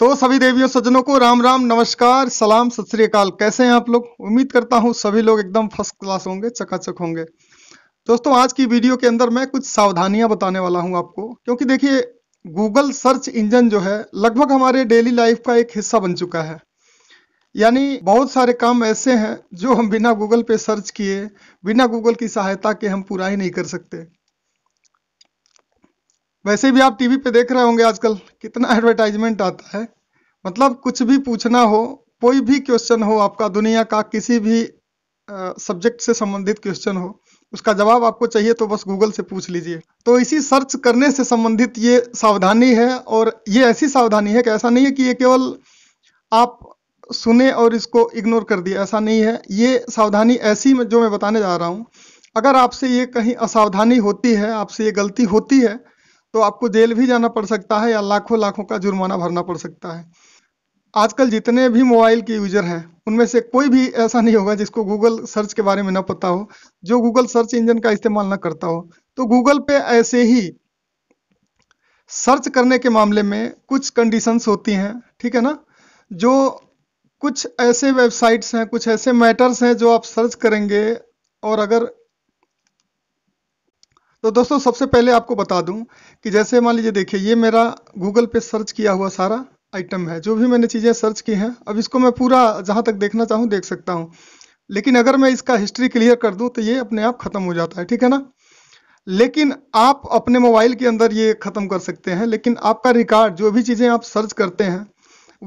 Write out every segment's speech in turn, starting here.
तो सभी देवियों सज्जनों को राम राम नमस्कार सलाम सत श्रीकाल कैसे हैं आप लोग उम्मीद करता हूं सभी लोग एकदम फर्स्ट क्लास होंगे चकाचक होंगे दोस्तों आज की वीडियो के अंदर मैं कुछ सावधानियां बताने वाला हूं आपको क्योंकि देखिए गूगल सर्च इंजन जो है लगभग हमारे डेली लाइफ का एक हिस्सा बन चुका है यानी बहुत सारे काम ऐसे हैं जो हम बिना गूगल पे सर्च किए बिना गूगल की सहायता के हम पूरा ही नहीं कर सकते वैसे भी आप टीवी पे देख रहे होंगे आजकल कितना एडवर्टाइजमेंट आता है मतलब कुछ भी पूछना हो कोई भी क्वेश्चन हो आपका दुनिया का किसी भी सब्जेक्ट से संबंधित क्वेश्चन हो उसका जवाब आपको चाहिए तो बस गूगल से पूछ लीजिए तो इसी सर्च करने से संबंधित ये सावधानी है और ये ऐसी सावधानी है कि ऐसा नहीं है कि ये केवल आप सुने और इसको इग्नोर कर दिया ऐसा नहीं है ये सावधानी ऐसी जो मैं बताने जा रहा हूँ अगर आपसे ये कहीं असावधानी होती है आपसे ये गलती होती है तो आपको जेल भी जाना पड़ सकता है या लाखों लाखों का जुर्माना भरना पड़ सकता है आजकल जितने भी मोबाइल के यूजर हैं उनमें से कोई भी ऐसा नहीं होगा जिसको गूगल सर्च के बारे में ना पता हो जो गूगल सर्च इंजन का इस्तेमाल ना करता हो तो गूगल पे ऐसे ही सर्च करने के मामले में कुछ कंडीशंस होती हैं ठीक है ना जो कुछ ऐसे वेबसाइट्स हैं कुछ ऐसे मैटर्स हैं जो आप सर्च करेंगे और अगर तो दोस्तों सबसे पहले आपको बता दूं कि जैसे मान लीजिए देखिए ये मेरा गूगल पे सर्च किया हुआ सारा आइटम है जो भी मैंने चीज़ें सर्च की हैं अब इसको मैं पूरा जहाँ तक देखना चाहूँ देख सकता हूँ लेकिन अगर मैं इसका हिस्ट्री क्लियर कर दूँ तो ये अपने आप ख़त्म हो जाता है ठीक है ना लेकिन आप अपने मोबाइल के अंदर ये ख़त्म कर सकते हैं लेकिन आपका रिकॉर्ड जो भी चीज़ें आप सर्च करते हैं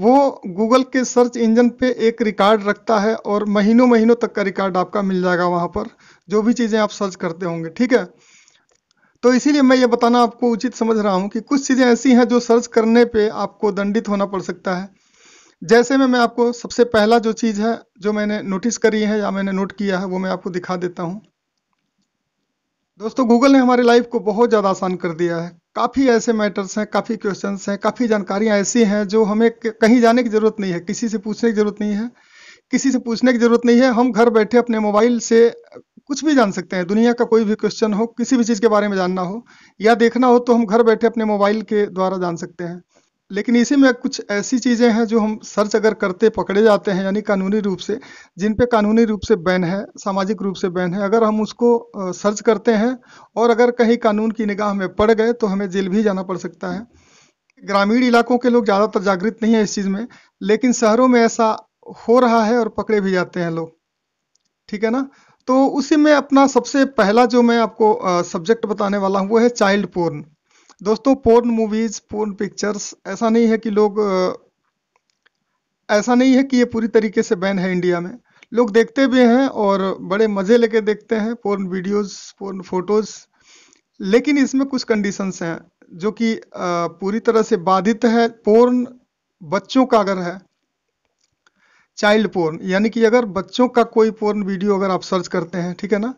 वो गूगल के सर्च इंजन पे एक रिकॉर्ड रखता है और महीनों महीनों तक का रिकॉर्ड आपका मिल जाएगा वहाँ पर जो भी चीज़ें आप सर्च करते होंगे ठीक है तो इसीलिए मैं ये बताना आपको उचित समझ रहा हूँ कि कुछ चीज़ें ऐसी हैं जो सर्च करने पे आपको दंडित होना पड़ सकता है जैसे में मैं आपको सबसे पहला जो चीज़ है जो मैंने नोटिस करी है या मैंने नोट किया है वो मैं आपको दिखा देता हूँ दोस्तों गूगल ने हमारी लाइफ को बहुत ज़्यादा आसान कर दिया है काफ़ी ऐसे मैटर्स हैं काफ़ी क्वेश्चन हैं काफ़ी जानकारियाँ ऐसी हैं जो हमें कहीं जाने की ज़रूरत नहीं है किसी से पूछने की ज़रूरत नहीं है किसी से पूछने की ज़रूरत नहीं है हम घर बैठे अपने मोबाइल से कुछ भी जान सकते हैं दुनिया का कोई भी क्वेश्चन हो किसी भी चीज़ के बारे में जानना हो या देखना हो तो हम घर बैठे अपने मोबाइल के द्वारा जान सकते हैं लेकिन इसी में कुछ ऐसी चीज़ें हैं जो हम सर्च अगर करते पकड़े जाते हैं यानी कानूनी रूप से जिन पे कानूनी रूप से बैन है सामाजिक रूप से बैन है अगर हम उसको सर्च करते हैं और अगर कहीं कानून की निगाह में पड़ गए तो हमें जेल भी जाना पड़ सकता है ग्रामीण इलाकों के लोग ज़्यादातर जागृत नहीं है इस चीज़ में लेकिन शहरों में ऐसा हो रहा है और पकड़े भी जाते हैं लोग ठीक है ना तो उसी में अपना सबसे पहला जो मैं आपको सब्जेक्ट बताने वाला हूँ वो है चाइल्ड पोर्न दोस्तों पोर्न मूवीज पोर्न पिक्चर्स ऐसा नहीं है कि लोग ऐसा नहीं है कि ये पूरी तरीके से बैन है इंडिया में लोग देखते भी हैं और बड़े मज़े लेके देखते हैं पोर्न वीडियोज पोर्न फोटोज़ लेकिन इसमें कुछ कंडीशंस हैं जो कि पूरी तरह से बाधित है पोर्न बच्चों का अगर है चाइल्ड पोर्न यानी कि अगर बच्चों का कोई पोर्न वीडियो अगर आप सर्च करते हैं ठीक है ना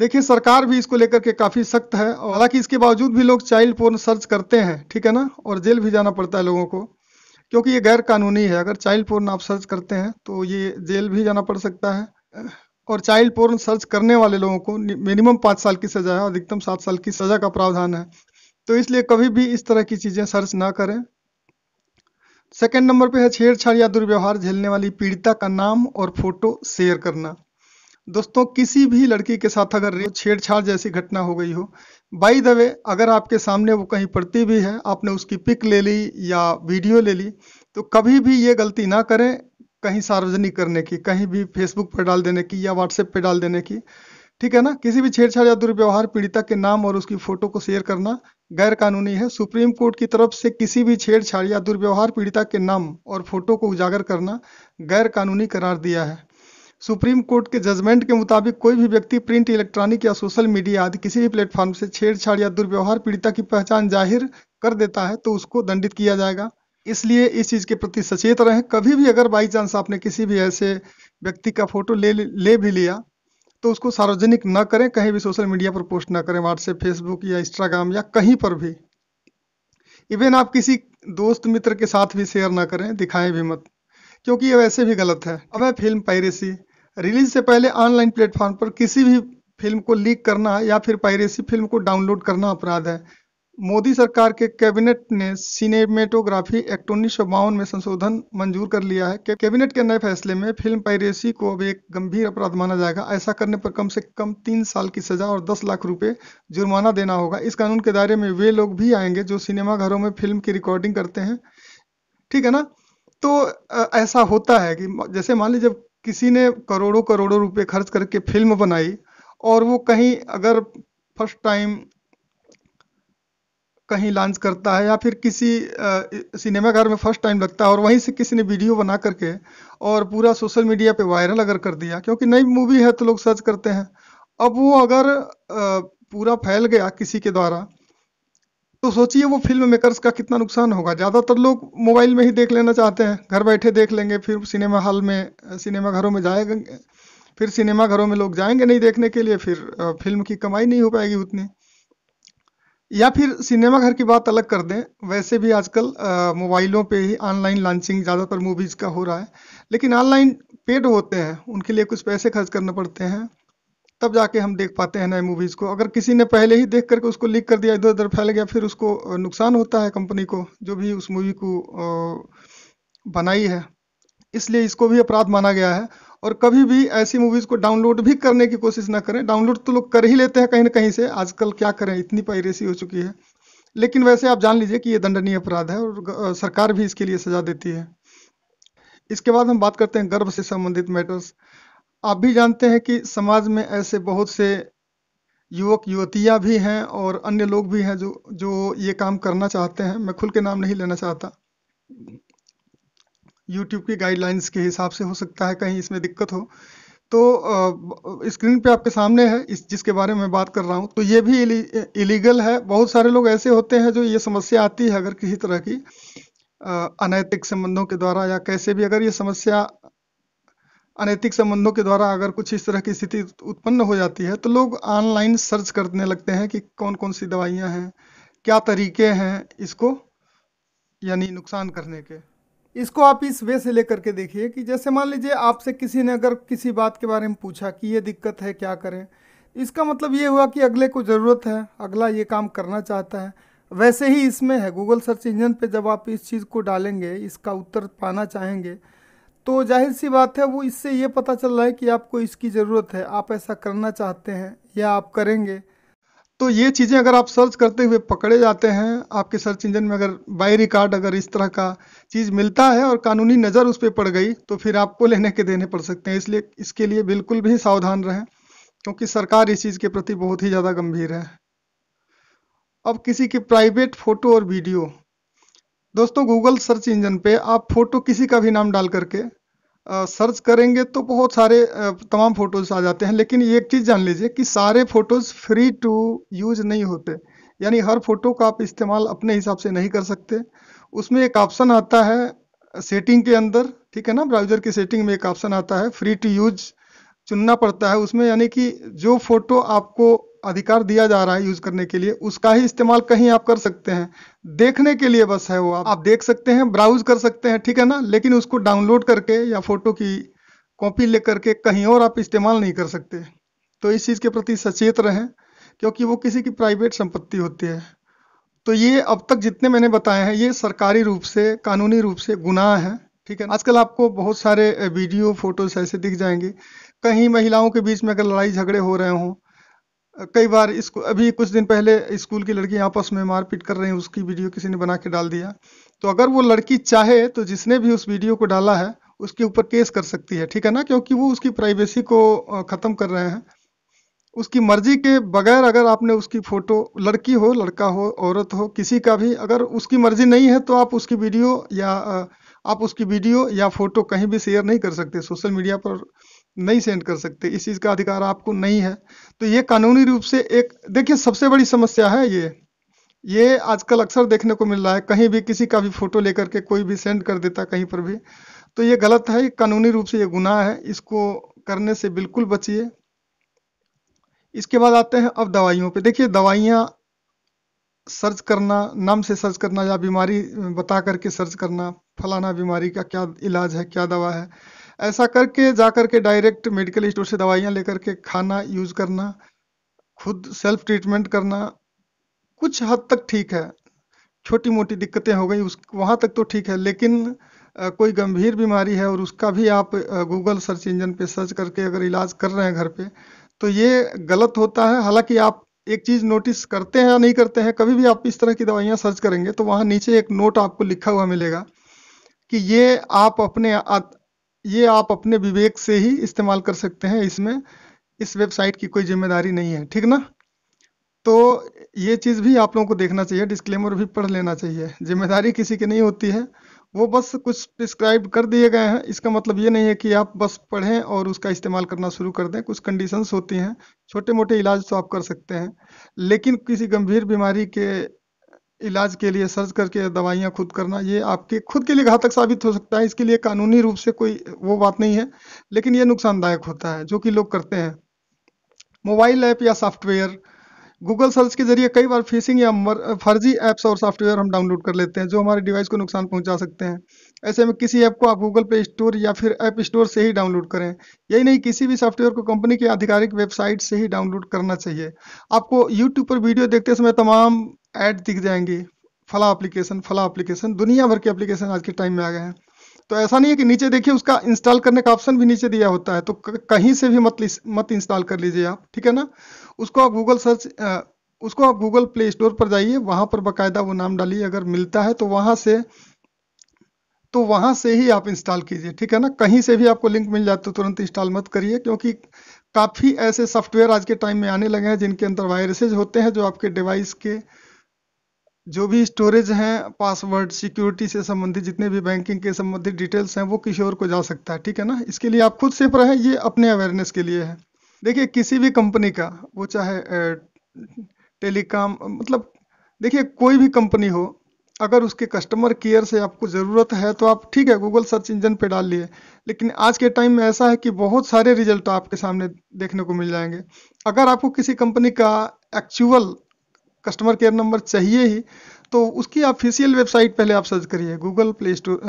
देखिए सरकार भी इसको लेकर के काफ़ी सख्त है हालांकि इसके बावजूद भी लोग चाइल्ड पोर्न सर्च करते हैं ठीक है ना और जेल भी जाना पड़ता है लोगों को क्योंकि ये गैर कानूनी है अगर चाइल्ड पोर्न आप सर्च करते हैं तो ये जेल भी जाना पड़ सकता है और चाइल्ड पोर्न सर्च करने वाले लोगों को मिनिमम पाँच साल की सजा है अधिकतम सात साल की सजा का प्रावधान है तो इसलिए कभी भी इस तरह की चीज़ें सर्च ना करें सेकंड नंबर पे है छेड़छाड़ या दुर्व्यवहार झेलने वाली पीड़िता का नाम और फोटो शेयर करना दोस्तों किसी भी लड़की के साथ अगर छेड़छाड़ जैसी घटना हो गई हो बाई द वे अगर आपके सामने वो कहीं पड़ती भी है आपने उसकी पिक ले ली या वीडियो ले ली तो कभी भी ये गलती ना करें कहीं सार्वजनिक करने की कहीं भी फेसबुक पर डाल देने की या व्हाट्सएप पर डाल देने की ठीक है ना किसी भी छेड़छाड़ या दुर्व्यवहार पीड़िता के नाम और उसकी फोटो को शेयर करना गैर कानूनी है सुप्रीम कोर्ट की तरफ से किसी भी छेड़छाड़ या दुर्व्यवहार पीड़िता के नाम और फोटो को उजागर करना गैर कानूनी करार दिया है सुप्रीम कोर्ट के जजमेंट के मुताबिक कोई भी व्यक्ति प्रिंट इलेक्ट्रॉनिक या सोशल मीडिया आदि किसी भी प्लेटफॉर्म से छेड़छाड़ या दुर्व्यवहार पीड़िता की पहचान जाहिर कर देता है तो उसको दंडित किया जाएगा इसलिए इस चीज़ के प्रति सचेत रहें कभी भी अगर बाई चांस आपने किसी भी ऐसे व्यक्ति का फोटो ले ले भी लिया तो उसको सार्वजनिक न करें कहीं भी सोशल मीडिया पर पोस्ट ना करें व्हाट्सएप फेसबुक या इंस्टाग्राम या कहीं पर भी इवन आप किसी दोस्त मित्र के साथ भी शेयर ना करें दिखाएं भी मत क्योंकि ये वैसे भी गलत है अब है फिल्म पायरेसी रिलीज से पहले ऑनलाइन प्लेटफॉर्म पर किसी भी फिल्म को लीक करना या फिर पायरेसी फिल्म को डाउनलोड करना अपराध है मोदी सरकार के कैबिनेट ने सिनेमेटोग्राफी एक्ट उन्नीस में संशोधन मंजूर कर लिया है कैबिनेट के नए फैसले में फिल्म पायरेसी को अब एक गंभीर अपराध माना जाएगा ऐसा करने पर कम से कम तीन साल की सजा और दस लाख रुपए जुर्माना देना होगा इस कानून के दायरे में वे लोग भी आएंगे जो सिनेमाघरों में फिल्म की रिकॉर्डिंग करते हैं ठीक है ना तो ऐसा होता है कि जैसे मान लीजिए जब किसी ने करोड़ों करोड़ों रुपए खर्च करके फिल्म बनाई और वो कहीं अगर फर्स्ट टाइम कहीं लॉन्च करता है या फिर किसी सिनेमाघर में फर्स्ट टाइम लगता है और वहीं से किसी ने वीडियो बना करके और पूरा सोशल मीडिया पे वायरल अगर कर दिया क्योंकि नई मूवी है तो लोग सर्च करते हैं अब वो अगर पूरा फैल गया किसी के द्वारा तो सोचिए वो फिल्म मेकर्स का कितना नुकसान होगा ज़्यादातर लोग मोबाइल में ही देख लेना चाहते हैं घर बैठे देख लेंगे फिर सिनेमा हॉल में सिनेमा घरों में जाएंगे फिर सिनेमा घरों में लोग जाएंगे नहीं देखने के लिए फिर फिल्म की कमाई नहीं हो पाएगी उतनी या फिर सिनेमा घर की बात अलग कर दें वैसे भी आजकल मोबाइलों पे ही ऑनलाइन लॉन्चिंग ज़्यादातर मूवीज़ का हो रहा है लेकिन ऑनलाइन पेड होते हैं उनके लिए कुछ पैसे खर्च करने पड़ते हैं तब जाके हम देख पाते हैं नए मूवीज़ को अगर किसी ने पहले ही देख करके उसको लीक कर दिया इधर उधर फैल गया फिर उसको नुकसान होता है कंपनी को जो भी उस मूवी को बनाई है इसलिए इसको भी अपराध माना गया है और कभी भी ऐसी मूवीज़ को डाउनलोड भी करने की कोशिश ना करें डाउनलोड तो लोग कर ही लेते हैं कहीं ना कहीं से आजकल क्या करें इतनी पायरेसी हो चुकी है लेकिन वैसे आप जान लीजिए कि ये दंडनीय अपराध है और सरकार भी इसके लिए सजा देती है इसके बाद हम बात करते हैं गर्भ से संबंधित मैटर्स आप भी जानते हैं कि समाज में ऐसे बहुत से युवक युवतियाँ भी हैं और अन्य लोग भी हैं जो जो ये काम करना चाहते हैं मैं खुल के नाम नहीं लेना चाहता यूट्यूब की गाइडलाइंस के हिसाब से हो सकता है कहीं इसमें दिक्कत हो तो स्क्रीन पे आपके सामने है इस जिसके बारे में बात कर रहा हूँ तो ये भी इलीगल है बहुत सारे लोग ऐसे होते हैं जो ये समस्या आती है अगर किसी तरह की अनैतिक संबंधों के द्वारा या कैसे भी अगर ये समस्या अनैतिक संबंधों के द्वारा अगर कुछ इस तरह की स्थिति उत्पन्न हो जाती है तो लोग ऑनलाइन सर्च करने लगते हैं कि कौन कौन सी दवाइयाँ हैं क्या तरीके हैं इसको यानी नुकसान करने के इसको आप इस वे से लेकर के देखिए कि जैसे मान लीजिए आपसे किसी ने अगर किसी बात के बारे में पूछा कि ये दिक्कत है क्या करें इसका मतलब ये हुआ कि अगले को ज़रूरत है अगला ये काम करना चाहता है वैसे ही इसमें है गूगल सर्च इंजन पे जब आप इस चीज़ को डालेंगे इसका उत्तर पाना चाहेंगे तो जाहिर सी बात है वो इससे ये पता चल रहा है कि आपको इसकी ज़रूरत है आप ऐसा करना चाहते हैं या आप करेंगे तो ये चीज़ें अगर आप सर्च करते हुए पकड़े जाते हैं आपके सर्च इंजन में अगर बाई रिकॉर्ड अगर इस तरह का चीज़ मिलता है और कानूनी नज़र उस पर पड़ गई तो फिर आपको लेने के देने पड़ सकते हैं इसलिए इसके लिए बिल्कुल भी सावधान रहें क्योंकि सरकार इस चीज़ के प्रति बहुत ही ज़्यादा गंभीर है अब किसी के प्राइवेट फ़ोटो और वीडियो दोस्तों गूगल सर्च इंजन पे आप फ़ोटो किसी का भी नाम डाल करके सर्च करेंगे तो बहुत सारे तमाम फोटोज़ आ जाते हैं लेकिन एक चीज़ जान लीजिए कि सारे फ़ोटोज़ फ्री टू यूज नहीं होते यानी हर फोटो का आप इस्तेमाल अपने हिसाब से नहीं कर सकते उसमें एक ऑप्शन आता है सेटिंग के अंदर ठीक है ना ब्राउजर की सेटिंग में एक ऑप्शन आता है फ्री टू यूज चुनना पड़ता है उसमें यानी कि जो फोटो आपको अधिकार दिया जा रहा है यूज करने के लिए उसका ही इस्तेमाल कहीं आप कर सकते हैं देखने के लिए बस है वो आप, देख सकते हैं ब्राउज कर सकते हैं ठीक है ना लेकिन उसको डाउनलोड करके या फोटो की कॉपी ले करके कहीं और आप इस्तेमाल नहीं कर सकते तो इस चीज़ के प्रति सचेत रहें क्योंकि वो किसी की प्राइवेट संपत्ति होती है तो ये अब तक जितने मैंने बताए हैं ये सरकारी रूप से कानूनी रूप से गुनाह है ठीक है आजकल आपको बहुत सारे वीडियो फोटोज ऐसे दिख जाएंगे कहीं महिलाओं के बीच में अगर लड़ाई झगड़े हो रहे हों कई बार इसको अभी कुछ दिन पहले स्कूल की लड़की आपस में मारपीट कर रही हैं उसकी वीडियो किसी ने बना के डाल दिया तो अगर वो लड़की चाहे तो जिसने भी उस वीडियो को डाला है उसके ऊपर केस कर सकती है ठीक है ना क्योंकि वो उसकी प्राइवेसी को ख़त्म कर रहे हैं उसकी मर्जी के बगैर अगर आपने उसकी फ़ोटो लड़की हो लड़का हो औरत हो किसी का भी अगर उसकी मर्जी नहीं है तो आप उसकी वीडियो या आप उसकी वीडियो या फ़ोटो कहीं भी शेयर नहीं कर सकते सोशल मीडिया पर नहीं सेंड कर सकते इस चीज़ का अधिकार आपको नहीं है तो ये कानूनी रूप से एक देखिए सबसे बड़ी समस्या है ये ये आजकल अक्सर देखने को मिल रहा है कहीं भी किसी का भी फोटो लेकर के कोई भी सेंड कर देता कहीं पर भी तो ये गलत है कानूनी रूप से ये गुनाह है इसको करने से बिल्कुल बचिए इसके बाद आते हैं अब दवाइयों पे देखिए दवाइयाँ सर्च करना नाम से सर्च करना या बीमारी बता करके सर्च करना फलाना बीमारी का क्या इलाज है क्या दवा है ऐसा करके जा करके डायरेक्ट मेडिकल स्टोर से दवाइयाँ लेकर के खाना यूज करना खुद सेल्फ ट्रीटमेंट करना कुछ हद तक ठीक है छोटी मोटी दिक्कतें हो गई उस वहाँ तक तो ठीक है लेकिन कोई गंभीर बीमारी है और उसका भी आप गूगल सर्च इंजन पे सर्च करके अगर इलाज कर रहे हैं घर पे तो ये गलत होता है हालांकि आप एक चीज़ नोटिस करते हैं या नहीं करते हैं कभी भी आप इस तरह की दवाइयाँ सर्च करेंगे तो वहाँ नीचे एक नोट आपको लिखा हुआ मिलेगा कि ये आप अपने ये आप अपने विवेक से ही इस्तेमाल कर सकते हैं इसमें इस वेबसाइट की कोई जिम्मेदारी नहीं है ठीक ना तो ये चीज़ भी आप लोगों को देखना चाहिए डिस्क्लेमर भी पढ़ लेना चाहिए जिम्मेदारी किसी की नहीं होती है वो बस कुछ प्रिस्क्राइब कर दिए गए हैं इसका मतलब ये नहीं है कि आप बस पढ़ें और उसका इस्तेमाल करना शुरू कर दें कुछ कंडीशंस होती हैं छोटे मोटे इलाज तो आप कर सकते हैं लेकिन किसी गंभीर बीमारी के इलाज के लिए सर्च करके दवाइयाँ खुद करना ये आपके खुद के लिए घातक साबित हो सकता है इसके लिए कानूनी रूप से कोई वो बात नहीं है लेकिन ये नुकसानदायक होता है जो कि लोग करते हैं मोबाइल ऐप या सॉफ्टवेयर गूगल सर्च के जरिए कई बार फिशिंग या फर्जी ऐप्स और सॉफ्टवेयर हम डाउनलोड कर लेते हैं जो हमारे डिवाइस को नुकसान पहुंचा सकते हैं ऐसे में किसी ऐप को आप गूगल प्ले स्टोर या फिर ऐप स्टोर से ही डाउनलोड करें यही नहीं किसी भी सॉफ्टवेयर को कंपनी की आधिकारिक वेबसाइट से ही डाउनलोड करना चाहिए आपको यूट्यूब पर वीडियो देखते समय तमाम ऐड दिख जाएंगे फला एप्लीकेशन फला एप्लीकेशन दुनिया भर के एप्लीकेशन आज के टाइम में आ गए हैं तो ऐसा नहीं है कि नीचे देखिए उसका इंस्टॉल करने का ऑप्शन भी नीचे दिया होता है तो कहीं से भी मत मत इंस्टॉल कर लीजिए आप ठीक है ना उसको आप गूगल सर्च उसको आप गूगल प्ले स्टोर पर जाइए वहां पर बाकायदा वो नाम डालिए अगर मिलता है तो वहां से तो वहां से ही आप इंस्टॉल कीजिए ठीक है ना कहीं से भी आपको लिंक मिल जाए तो तुरंत इंस्टॉल मत करिए क्योंकि काफ़ी ऐसे सॉफ्टवेयर आज के टाइम में आने लगे हैं जिनके अंदर वायरसेज होते हैं जो आपके डिवाइस के जो भी स्टोरेज हैं पासवर्ड सिक्योरिटी से संबंधित जितने भी बैंकिंग के संबंधित डिटेल्स हैं वो किसी और को जा सकता है ठीक है ना इसके लिए आप खुद सेफ रहें ये अपने अवेयरनेस के लिए है देखिए किसी भी कंपनी का वो चाहे टेलीकॉम मतलब देखिए कोई भी कंपनी हो अगर उसके कस्टमर केयर से आपको ज़रूरत है तो आप ठीक है गूगल सर्च इंजन पे डाल लिए लेकिन आज के टाइम में ऐसा है कि बहुत सारे रिजल्ट आपके सामने देखने को मिल जाएंगे अगर आपको किसी कंपनी का एक्चुअल कस्टमर केयर नंबर चाहिए ही तो उसकी ऑफिशियल वेबसाइट पहले आप सर्च करिए Google Play Store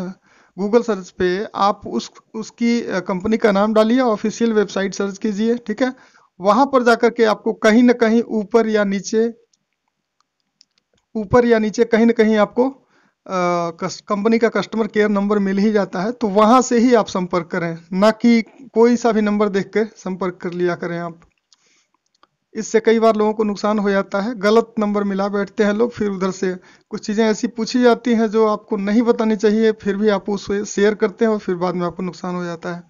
Google search पे आप उस उसकी कंपनी का नाम डालिए ऑफिशियल वेबसाइट सर्च कीजिए ठीक है वहां पर जाकर के आपको कहीं ना कहीं ऊपर या नीचे ऊपर या नीचे कहीं ना कहीं आपको कंपनी का कस्टमर केयर नंबर मिल ही जाता है तो वहां से ही आप संपर्क करें ना कि कोई सा भी नंबर देख कर संपर्क कर लिया करें आप इससे कई बार लोगों को नुकसान हो जाता है गलत नंबर मिला बैठते हैं लोग फिर उधर से कुछ चीज़ें ऐसी पूछी जाती हैं जो आपको नहीं बतानी चाहिए फिर भी आप उसे शेयर करते हैं और फिर बाद में आपको नुकसान हो जाता है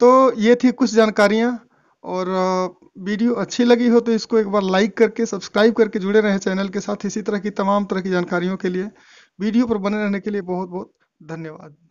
तो ये थी कुछ जानकारियाँ और वीडियो अच्छी लगी हो तो इसको एक बार लाइक करके सब्सक्राइब करके जुड़े रहें चैनल के साथ इसी तरह की तमाम तरह की जानकारियों के लिए वीडियो पर बने रहने के लिए बहुत बहुत धन्यवाद